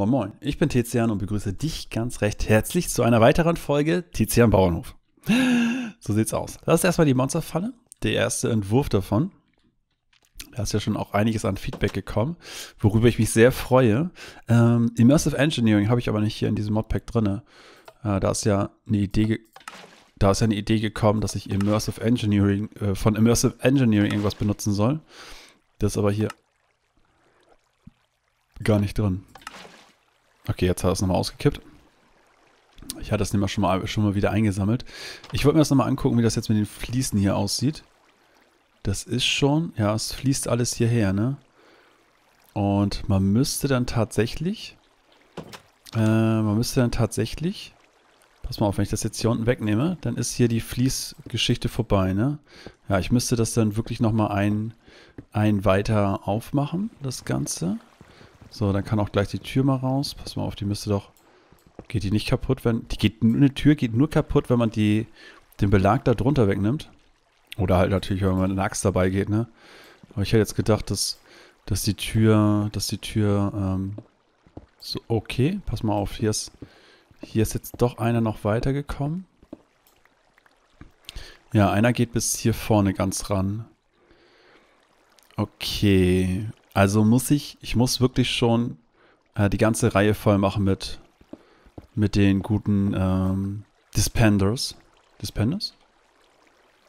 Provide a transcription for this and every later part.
Moin Moin, ich bin Tizian und begrüße dich ganz recht herzlich zu einer weiteren Folge Tizian Bauernhof. So sieht's aus. Das ist erstmal die Monsterfalle, der erste Entwurf davon. Da ist ja schon auch einiges an Feedback gekommen, worüber ich mich sehr freue. Ähm, Immersive Engineering habe ich aber nicht hier in diesem Modpack drin. Äh, da ist ja eine Idee da ist ja eine Idee gekommen, dass ich Immersive Engineering, äh, von Immersive Engineering irgendwas benutzen soll. Das ist aber hier gar nicht drin. Okay, jetzt hat er es nochmal ausgekippt. Ich hatte es nämlich schon mal, schon mal wieder eingesammelt. Ich wollte mir das nochmal angucken, wie das jetzt mit den Fliesen hier aussieht. Das ist schon, ja, es fließt alles hierher, ne? Und man müsste dann tatsächlich, äh, man müsste dann tatsächlich, pass mal auf, wenn ich das jetzt hier unten wegnehme, dann ist hier die Fließgeschichte vorbei, ne? Ja, ich müsste das dann wirklich nochmal ein, ein weiter aufmachen, das Ganze. So, dann kann auch gleich die Tür mal raus. Pass mal auf, die müsste doch... Geht die nicht kaputt, wenn... Die geht, eine Tür geht nur kaputt, wenn man die, den Belag da drunter wegnimmt. Oder halt natürlich, wenn man eine Axt dabei geht, ne? Aber ich hätte jetzt gedacht, dass, dass die Tür... Dass die Tür... Ähm, so, okay. Pass mal auf, hier ist... Hier ist jetzt doch einer noch weitergekommen. Ja, einer geht bis hier vorne ganz ran. Okay. Also muss ich, ich muss wirklich schon äh, die ganze Reihe voll machen mit, mit den guten ähm, Dispenders. Dispenders?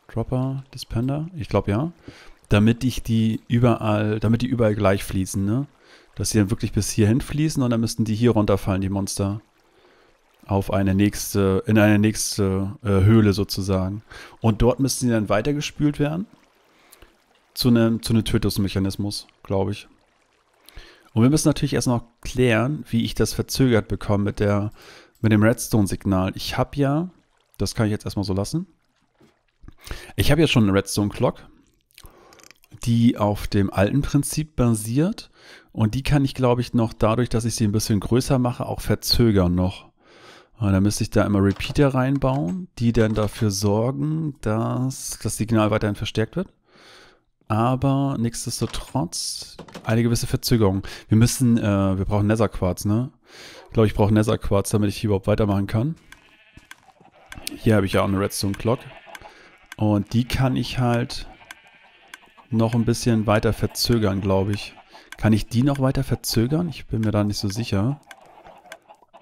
Dropper, Dispender? Ich glaube ja. Damit ich die überall, damit die überall gleich fließen, ne? Dass sie dann wirklich bis hierhin fließen und dann müssten die hier runterfallen, die Monster. Auf eine nächste, in eine nächste äh, Höhle sozusagen. Und dort müssten sie dann weitergespült werden zu einem, zu einem Tötungsmechanismus, glaube ich. Und wir müssen natürlich erst noch klären, wie ich das verzögert bekomme mit, der, mit dem Redstone-Signal. Ich habe ja, das kann ich jetzt erstmal so lassen, ich habe ja schon eine Redstone-Clock, die auf dem alten Prinzip basiert. Und die kann ich, glaube ich, noch dadurch, dass ich sie ein bisschen größer mache, auch verzögern noch. Da müsste ich da immer Repeater reinbauen, die dann dafür sorgen, dass das Signal weiterhin verstärkt wird aber nichtsdestotrotz eine gewisse Verzögerung. Wir müssen, äh, wir brauchen Netherquarz, ne? Ich glaube, ich brauche Netherquarz, damit ich hier überhaupt weitermachen kann. Hier habe ich ja auch eine Redstone Clock. Und die kann ich halt noch ein bisschen weiter verzögern, glaube ich. Kann ich die noch weiter verzögern? Ich bin mir da nicht so sicher.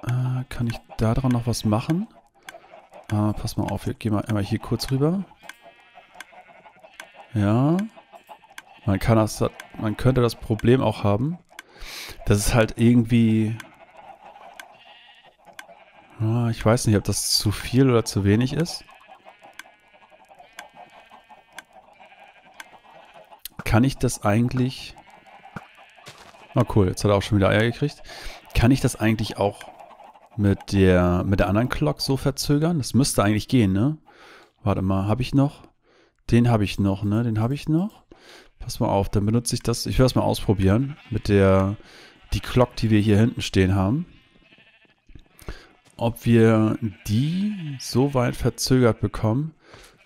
Äh, kann ich daran noch was machen? Äh, pass mal auf, wir gehen mal einmal hier kurz rüber. Ja. Man, kann das, man könnte das Problem auch haben, dass es halt irgendwie... Ich weiß nicht, ob das zu viel oder zu wenig ist. Kann ich das eigentlich... Oh cool, jetzt hat er auch schon wieder Eier gekriegt. Kann ich das eigentlich auch mit der, mit der anderen Clock so verzögern? Das müsste eigentlich gehen, ne? Warte mal, habe ich noch? Den habe ich noch, ne? Den habe ich noch. Pass mal auf, dann benutze ich das. Ich werde es mal ausprobieren mit der die Glock, die wir hier hinten stehen haben. Ob wir die so weit verzögert bekommen,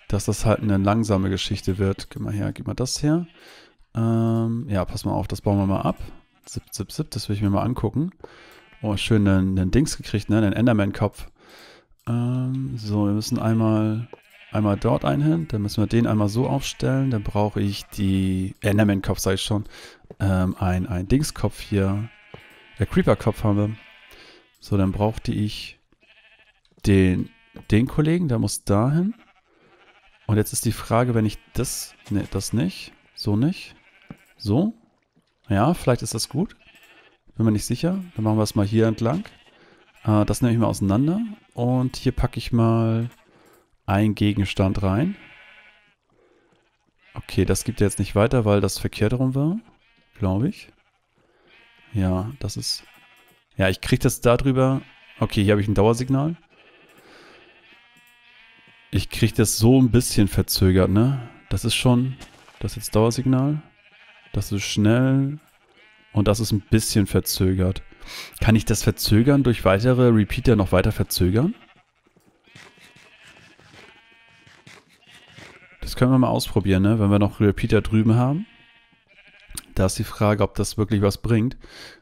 dass das halt eine langsame Geschichte wird. Gib mal her, gib mal das her. Ähm, ja, pass mal auf, das bauen wir mal ab. Zip, zip, zip, das will ich mir mal angucken. Oh, schön einen, einen Dings gekriegt, ne? Einen Enderman-Kopf. Ähm, so, wir müssen einmal einmal dort ein hin, dann müssen wir den einmal so aufstellen, dann brauche ich die, äh, Nemen-Kopf sage ich schon, ähm, ein, ein Dingskopf hier, der Creeper-Kopf haben wir. So, dann brauchte ich den, den Kollegen, der muss dahin. Und jetzt ist die Frage, wenn ich das, ne, das nicht, so nicht, so. Ja, vielleicht ist das gut. Bin mir nicht sicher. Dann machen wir es mal hier entlang. Äh, das nehme ich mal auseinander. Und hier packe ich mal ein Gegenstand rein. Okay, das gibt jetzt nicht weiter, weil das verkehrt rum war, glaube ich. Ja, das ist... Ja, ich kriege das darüber... Okay, hier habe ich ein Dauersignal. Ich kriege das so ein bisschen verzögert, ne? Das ist schon... Das ist jetzt Dauersignal. Das ist schnell. Und das ist ein bisschen verzögert. Kann ich das verzögern durch weitere Repeater noch weiter verzögern? Das können wir mal ausprobieren, ne? wenn wir noch Repeater drüben haben. Da ist die Frage, ob das wirklich was bringt.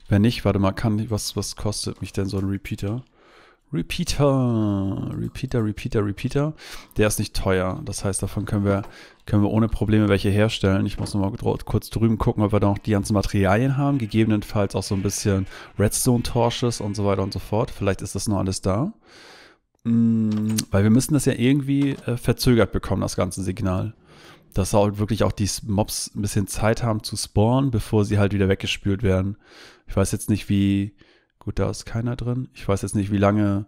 Wenn nicht, warte mal, kann was, was kostet mich denn so ein Repeater? Repeater, Repeater, Repeater, Repeater. Der ist nicht teuer. Das heißt, davon können wir, können wir ohne Probleme welche herstellen. Ich muss nochmal kurz drüben gucken, ob wir da noch die ganzen Materialien haben. Gegebenenfalls auch so ein bisschen Redstone-Torches und so weiter und so fort. Vielleicht ist das noch alles da. Weil wir müssen das ja irgendwie äh, verzögert bekommen, das ganze Signal. Dass auch wirklich auch die Mobs ein bisschen Zeit haben zu spawnen, bevor sie halt wieder weggespült werden. Ich weiß jetzt nicht, wie. Gut, da ist keiner drin. Ich weiß jetzt nicht, wie lange.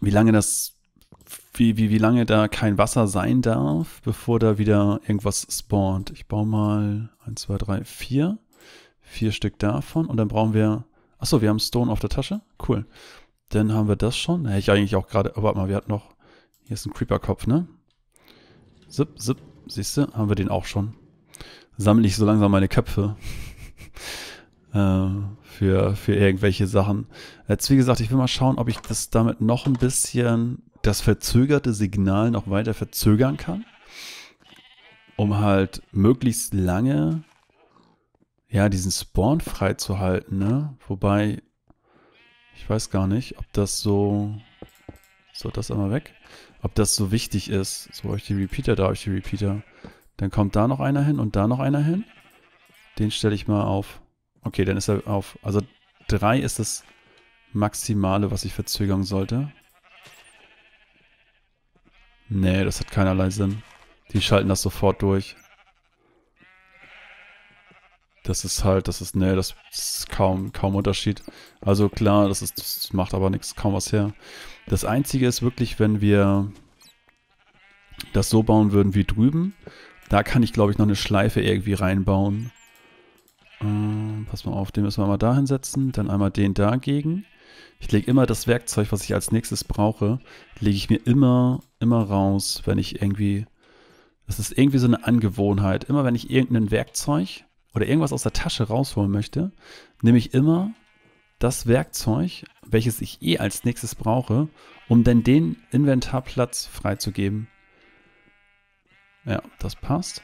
Wie lange das. Wie, wie, wie lange da kein Wasser sein darf, bevor da wieder irgendwas spawnt. Ich baue mal 1, 2, 3, 4. Vier Stück davon. Und dann brauchen wir. Achso, wir haben Stone auf der Tasche. Cool. Dann haben wir das schon. Hätte ich eigentlich auch gerade... Oh, warte mal, wir hatten noch... Hier ist ein Creeper-Kopf, ne? Zip, zip. Siehst du, haben wir den auch schon. Sammle ich so langsam meine Köpfe. äh, für, für irgendwelche Sachen. Jetzt, wie gesagt, ich will mal schauen, ob ich das damit noch ein bisschen... Das verzögerte Signal noch weiter verzögern kann. Um halt möglichst lange ja, diesen Spawn freizuhalten, ne? Wobei, ich weiß gar nicht, ob das so... So, das einmal weg. Ob das so wichtig ist. So, habe ich die Repeater, da habe ich die Repeater. Dann kommt da noch einer hin und da noch einer hin. Den stelle ich mal auf. Okay, dann ist er auf. Also 3 ist das Maximale, was ich verzögern sollte. Nee, das hat keinerlei Sinn. Die schalten das sofort durch. Das ist halt, das ist, ne, das ist kaum, kaum Unterschied. Also klar, das, ist, das macht aber nichts, kaum was her. Das Einzige ist wirklich, wenn wir das so bauen würden wie drüben, da kann ich, glaube ich, noch eine Schleife irgendwie reinbauen. Äh, pass mal auf, den müssen wir mal da hinsetzen, dann einmal den dagegen. Ich lege immer das Werkzeug, was ich als nächstes brauche, lege ich mir immer, immer raus, wenn ich irgendwie... Das ist irgendwie so eine Angewohnheit. Immer wenn ich irgendein Werkzeug oder irgendwas aus der Tasche rausholen möchte, nehme ich immer das Werkzeug, welches ich eh als nächstes brauche, um dann den Inventarplatz freizugeben. Ja, das passt.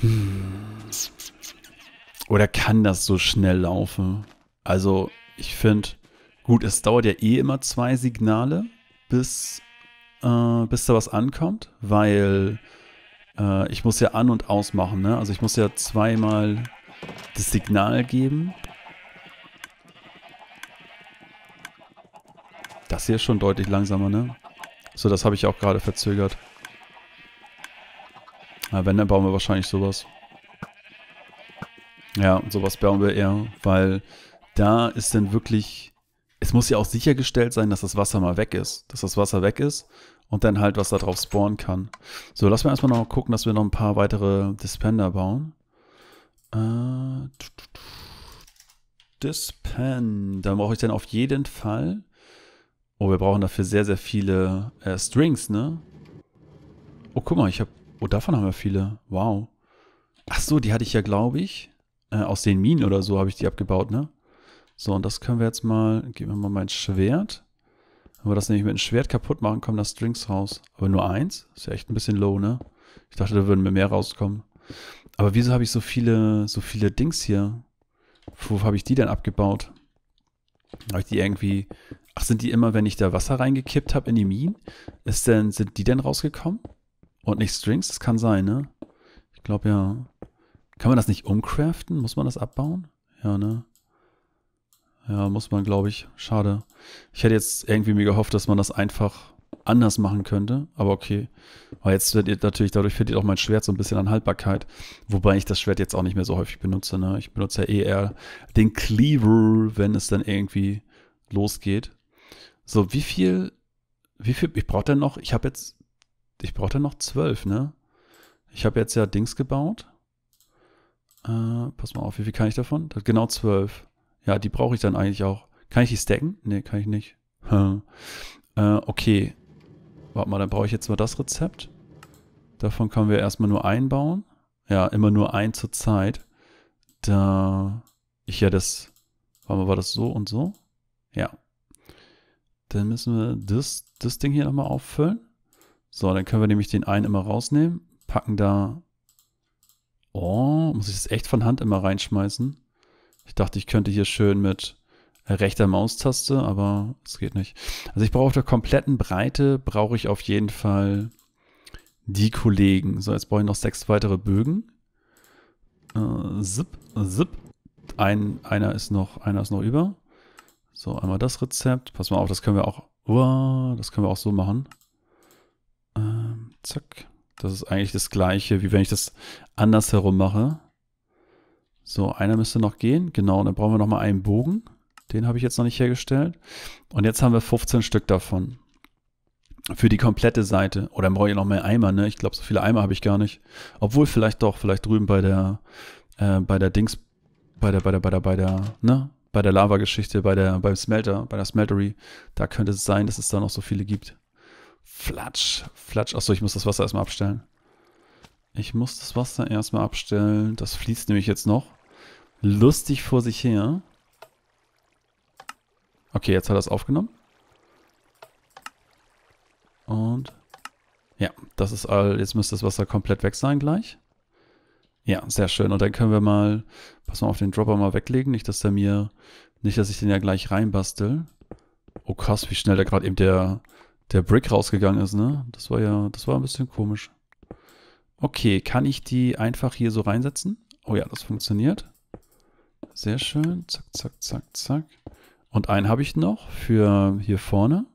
Hm. Oder kann das so schnell laufen? Also, ich finde, gut, es dauert ja eh immer zwei Signale, bis, äh, bis da was ankommt, weil äh, ich muss ja an- und ausmachen, ne? Also ich muss ja zweimal das Signal geben. Das hier ist schon deutlich langsamer, ne? So, das habe ich auch gerade verzögert. Na, ah, wenn, dann bauen wir wahrscheinlich sowas. Ja, sowas bauen wir eher, weil da ist dann wirklich es muss ja auch sichergestellt sein, dass das Wasser mal weg ist. Dass das Wasser weg ist und dann halt was da drauf spawnen kann. So, lass mal erstmal noch gucken, dass wir noch ein paar weitere Dispender bauen. Äh, Dispender brauche ich dann auf jeden Fall. Oh, wir brauchen dafür sehr, sehr viele äh, Strings, ne? Oh, guck mal, ich habe... Oh, davon haben wir viele. Wow. Ach so, die hatte ich ja, glaube ich, äh, aus den Minen oder so habe ich die abgebaut, ne? So, und das können wir jetzt mal, geben wir mal mein Schwert. Wenn wir das nämlich mit dem Schwert kaputt machen, kommen da Strings raus. Aber nur eins? Ist ja echt ein bisschen low, ne? Ich dachte, da würden mir mehr rauskommen. Aber wieso habe ich so viele, so viele Dings hier? Wo habe ich die denn abgebaut? Habe ich die irgendwie. Ach, sind die immer, wenn ich da Wasser reingekippt habe in die Minen? Ist denn, sind die denn rausgekommen? Und nicht Strings? Das kann sein, ne? Ich glaube ja. Kann man das nicht umcraften? Muss man das abbauen? Ja, ne? Ja, muss man, glaube ich. Schade. Ich hätte jetzt irgendwie mir gehofft, dass man das einfach anders machen könnte, aber okay. Aber jetzt wird natürlich, dadurch verliert auch mein Schwert so ein bisschen an Haltbarkeit. Wobei ich das Schwert jetzt auch nicht mehr so häufig benutze. Ne? Ich benutze ja eher den Cleaver, wenn es dann irgendwie losgeht. So, wie viel, wie viel, ich brauche dann noch, ich habe jetzt, ich brauche dann noch zwölf, ne? Ich habe jetzt ja Dings gebaut. Äh, pass mal auf, wie viel kann ich davon? Genau zwölf. Ja, die brauche ich dann eigentlich auch. Kann ich die stacken? Ne, kann ich nicht. Hm. Äh, okay. Warte mal, dann brauche ich jetzt mal das Rezept. Davon können wir erstmal nur einbauen. Ja, immer nur ein zur Zeit. Da ich ja das... Warte mal, war das so und so? Ja. Dann müssen wir das, das Ding hier nochmal auffüllen. So, dann können wir nämlich den einen immer rausnehmen. Packen da... Oh, muss ich das echt von Hand immer reinschmeißen? Ich dachte, ich könnte hier schön mit rechter Maustaste, aber es geht nicht. Also ich brauche auf der kompletten Breite, brauche ich auf jeden Fall die Kollegen. So, jetzt brauche ich noch sechs weitere Bögen. Äh, zip, zip. Ein, einer, ist noch, einer ist noch über. So, einmal das Rezept. Pass mal auf, das können wir auch, uah, das können wir auch so machen. Ähm, zack. Das ist eigentlich das gleiche, wie wenn ich das andersherum mache. So, einer müsste noch gehen. Genau, und dann brauchen wir nochmal einen Bogen. Den habe ich jetzt noch nicht hergestellt. Und jetzt haben wir 15 Stück davon. Für die komplette Seite. Oder oh, brauche ich noch mehr Eimer, ne? Ich glaube, so viele Eimer habe ich gar nicht. Obwohl, vielleicht doch, vielleicht drüben bei der, äh, bei der Dings, bei der, bei der, bei der, bei der, ne? Bei der Lava-Geschichte, bei der, beim Smelter, bei der Smeltery. Da könnte es sein, dass es da noch so viele gibt. Flatsch, Flatsch. Achso, ich muss das Wasser erstmal abstellen. Ich muss das Wasser erstmal abstellen. Das fließt nämlich jetzt noch. Lustig vor sich her. Okay, jetzt hat er es aufgenommen. Und ja, das ist all. Jetzt müsste das Wasser komplett weg sein gleich. Ja, sehr schön. Und dann können wir mal, pass mal auf den Dropper mal weglegen. Nicht, dass der mir, nicht, dass ich den ja gleich reinbastel. Oh krass, wie schnell da gerade eben der, der Brick rausgegangen ist, ne? Das war ja, das war ein bisschen komisch. Okay, kann ich die einfach hier so reinsetzen? Oh ja, das funktioniert. Sehr schön. Zack, zack, zack, zack. Und einen habe ich noch für hier vorne.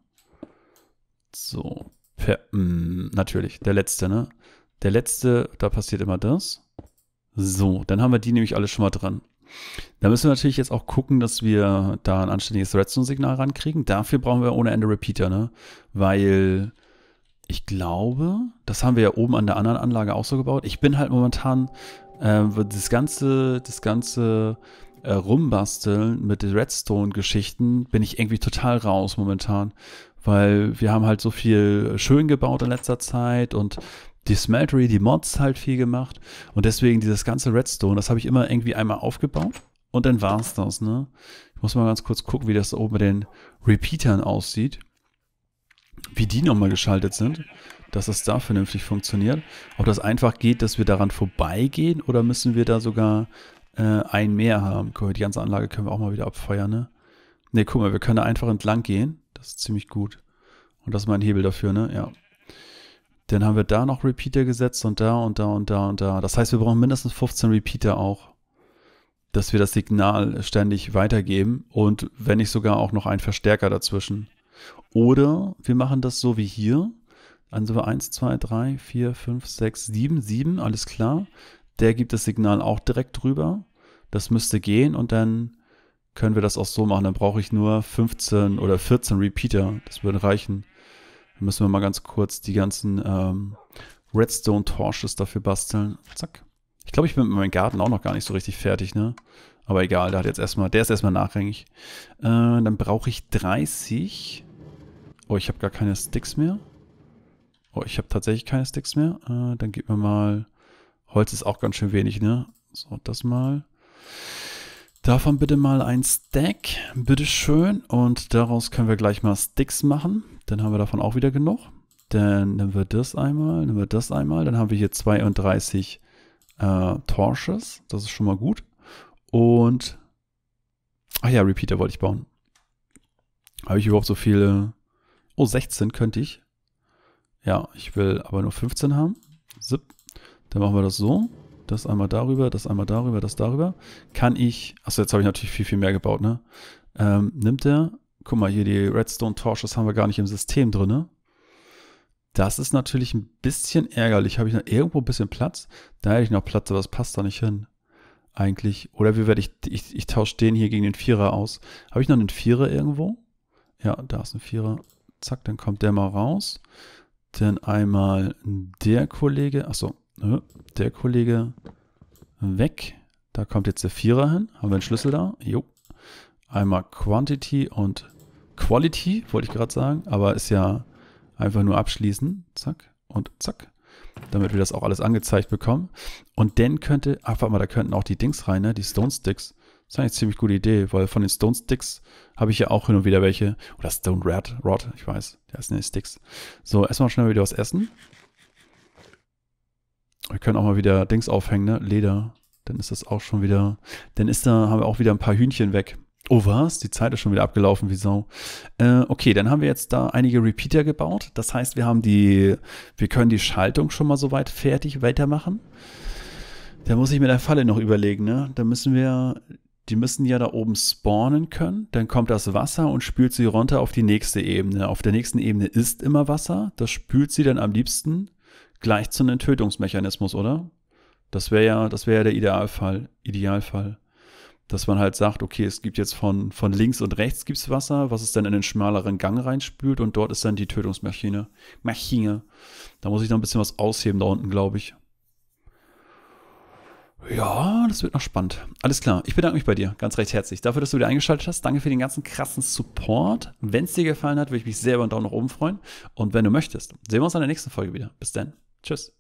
So. Per, mh, hm, natürlich, der letzte, ne? Der letzte, da passiert immer das. So, dann haben wir die nämlich alle schon mal dran. Da müssen wir natürlich jetzt auch gucken, dass wir da ein anständiges Redstone-Signal rankriegen. Dafür brauchen wir ohne Ende Repeater, ne? Weil ich glaube, das haben wir ja oben an der anderen Anlage auch so gebaut. Ich bin halt momentan äh, das ganze, das ganze äh, Rumbasteln mit den Redstone-Geschichten bin ich irgendwie total raus momentan, weil wir haben halt so viel schön gebaut in letzter Zeit und die Smeltery, die Mods halt viel gemacht und deswegen dieses ganze Redstone, das habe ich immer irgendwie einmal aufgebaut und dann war's das, ne? Ich muss mal ganz kurz gucken, wie das oben mit den Repeatern aussieht wie die nochmal geschaltet sind, dass das da vernünftig funktioniert. Ob das einfach geht, dass wir daran vorbeigehen oder müssen wir da sogar äh, ein mehr haben? Guck mal, die ganze Anlage können wir auch mal wieder abfeuern, ne? Ne, guck mal, wir können da einfach entlang gehen. Das ist ziemlich gut. Und das ist mein Hebel dafür, ne? Ja. Dann haben wir da noch Repeater gesetzt und da und da und da und da. Das heißt, wir brauchen mindestens 15 Repeater auch, dass wir das Signal ständig weitergeben und wenn nicht sogar auch noch einen Verstärker dazwischen. Oder wir machen das so wie hier. Also 1, 2, 3, 4, 5, 6, 7, 7, alles klar. Der gibt das Signal auch direkt drüber. Das müsste gehen und dann können wir das auch so machen. Dann brauche ich nur 15 oder 14 Repeater. Das würde reichen. Dann müssen wir mal ganz kurz die ganzen ähm, Redstone Torches dafür basteln. Zack. Ich glaube, ich bin mit meinem Garten auch noch gar nicht so richtig fertig, ne? Aber egal, der hat jetzt erstmal, der ist erstmal nachrangig. Äh, dann brauche ich 30. Oh, ich habe gar keine Sticks mehr. Oh, ich habe tatsächlich keine Sticks mehr. Äh, dann gib mir mal... Holz ist auch ganz schön wenig, ne? So, das mal. Davon bitte mal ein Stack, bitteschön. Und daraus können wir gleich mal Sticks machen. Dann haben wir davon auch wieder genug. Dann nehmen wir das einmal, nehmen wir das einmal. Dann haben wir hier 32 äh, Torches. Das ist schon mal gut. Und, ach ja, Repeater wollte ich bauen. Habe ich überhaupt so viele Oh, 16 könnte ich. Ja, ich will aber nur 15 haben. Zip. Dann machen wir das so. Das einmal darüber, das einmal darüber, das darüber. Kann ich... Achso, jetzt habe ich natürlich viel, viel mehr gebaut, ne? Ähm, nimmt er... Guck mal, hier die Redstone Torches haben wir gar nicht im System drin, ne? Das ist natürlich ein bisschen ärgerlich. Habe ich noch irgendwo ein bisschen Platz? Da hätte ich noch Platz, aber das passt da nicht hin. Eigentlich. Oder wie werde ich, ich, ich tausche den hier gegen den Vierer aus. Habe ich noch einen Vierer irgendwo? Ja, da ist ein Vierer. Zack, dann kommt der mal raus. Dann einmal der Kollege, achso, ne, der Kollege weg. Da kommt jetzt der Vierer hin. Haben wir einen Schlüssel da? Jo. Einmal Quantity und Quality, wollte ich gerade sagen, aber ist ja einfach nur abschließen. Zack und zack. Damit wir das auch alles angezeigt bekommen. Und dann könnte, ach warte mal, da könnten auch die Dings rein, ne? Die Stone Sticks. Das ist eigentlich eine ziemlich gute Idee, weil von den Stone Sticks habe ich ja auch hin und wieder welche. Oder Stone Rat, Rod, ich weiß. Der ist nicht Sticks. So, erstmal schnell wieder was essen. Wir können auch mal wieder Dings aufhängen, ne? Leder. Dann ist das auch schon wieder. Dann ist da, haben wir auch wieder ein paar Hühnchen weg. Oh was? Die Zeit ist schon wieder abgelaufen, wieso? Äh, okay, dann haben wir jetzt da einige Repeater gebaut. Das heißt, wir haben die, wir können die Schaltung schon mal soweit fertig weitermachen. Da muss ich mir der Falle noch überlegen, ne? Da müssen wir die müssen ja da oben spawnen können. Dann kommt das Wasser und spült sie runter auf die nächste Ebene. Auf der nächsten Ebene ist immer Wasser. Das spült sie dann am liebsten gleich zu einem Tötungsmechanismus, oder? Das wäre ja, das wäre ja der Idealfall, Idealfall. Dass man halt sagt, okay, es gibt jetzt von, von links und rechts gibt's Wasser, was es dann in den schmaleren Gang reinspült und dort ist dann die Tötungsmaschine. Maschine. Da muss ich noch ein bisschen was ausheben da unten, glaube ich. Ja, das wird noch spannend. Alles klar. Ich bedanke mich bei dir ganz recht herzlich dafür, dass du wieder eingeschaltet hast. Danke für den ganzen krassen Support. Wenn es dir gefallen hat, würde ich mich sehr über einen Daumen nach oben freuen. Und wenn du möchtest, sehen wir uns in der nächsten Folge wieder. Bis dann. Tschüss.